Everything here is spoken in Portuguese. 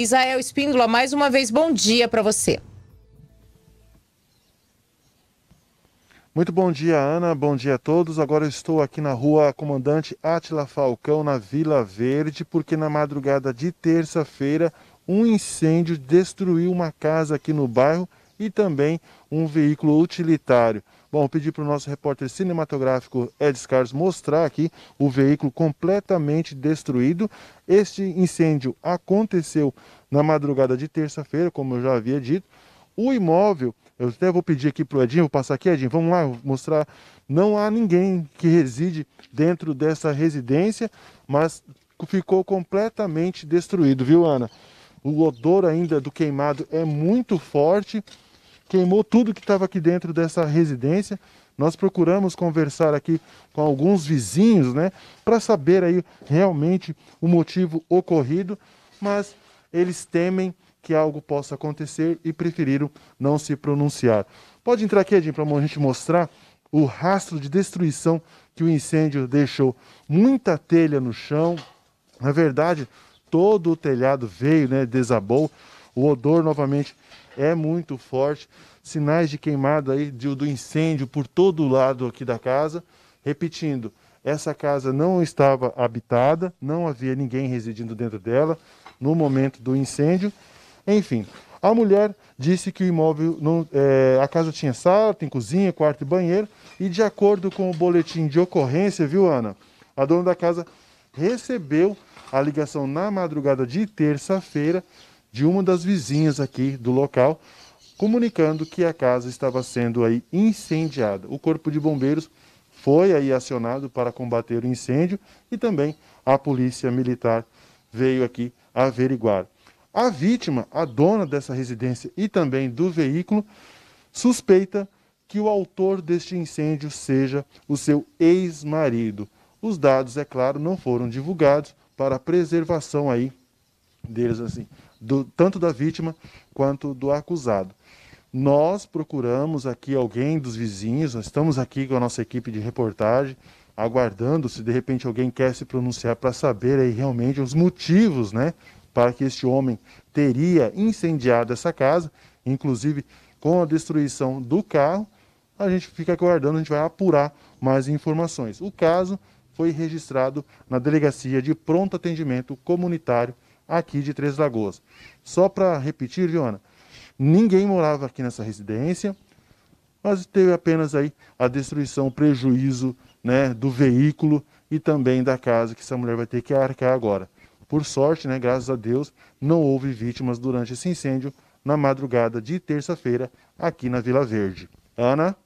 Isael Espíndola, mais uma vez, bom dia para você. Muito bom dia, Ana. Bom dia a todos. Agora estou aqui na rua Comandante Atila Falcão, na Vila Verde, porque na madrugada de terça-feira um incêndio destruiu uma casa aqui no bairro e também um veículo utilitário. Bom, pedir pedi para o nosso repórter cinematográfico Ed Carlos mostrar aqui o veículo completamente destruído. Este incêndio aconteceu na madrugada de terça-feira, como eu já havia dito. O imóvel, eu até vou pedir aqui para o Edinho, vou passar aqui, Edinho, vamos lá mostrar. Não há ninguém que reside dentro dessa residência, mas ficou completamente destruído, viu, Ana? O odor ainda do queimado é muito forte queimou tudo que estava aqui dentro dessa residência. Nós procuramos conversar aqui com alguns vizinhos, né, para saber aí realmente o motivo ocorrido, mas eles temem que algo possa acontecer e preferiram não se pronunciar. Pode entrar aqui, Edinho, para a gente mostrar o rastro de destruição que o incêndio deixou. Muita telha no chão, na verdade, todo o telhado veio, né, desabou. O odor novamente é muito forte, sinais de queimada aí de, do incêndio por todo o lado aqui da casa. Repetindo, essa casa não estava habitada, não havia ninguém residindo dentro dela no momento do incêndio. Enfim, a mulher disse que o imóvel, não, é, a casa tinha sala, tem cozinha, quarto e banheiro, e de acordo com o boletim de ocorrência, viu, Ana? A dona da casa recebeu a ligação na madrugada de terça-feira de uma das vizinhas aqui do local, comunicando que a casa estava sendo aí incendiada. O corpo de bombeiros foi aí acionado para combater o incêndio e também a polícia militar veio aqui averiguar. A vítima, a dona dessa residência e também do veículo, suspeita que o autor deste incêndio seja o seu ex-marido. Os dados, é claro, não foram divulgados para a preservação aí deles assim do, tanto da vítima quanto do acusado. Nós procuramos aqui alguém dos vizinhos, nós estamos aqui com a nossa equipe de reportagem, aguardando se de repente alguém quer se pronunciar para saber aí realmente os motivos, né, para que este homem teria incendiado essa casa, inclusive com a destruição do carro. A gente fica aguardando, a gente vai apurar mais informações. O caso foi registrado na Delegacia de Pronto Atendimento Comunitário aqui de Três Lagoas. Só para repetir, Liona, ninguém morava aqui nessa residência, mas teve apenas aí a destruição, o prejuízo né, do veículo e também da casa que essa mulher vai ter que arcar agora. Por sorte, né, graças a Deus, não houve vítimas durante esse incêndio na madrugada de terça-feira aqui na Vila Verde. Ana?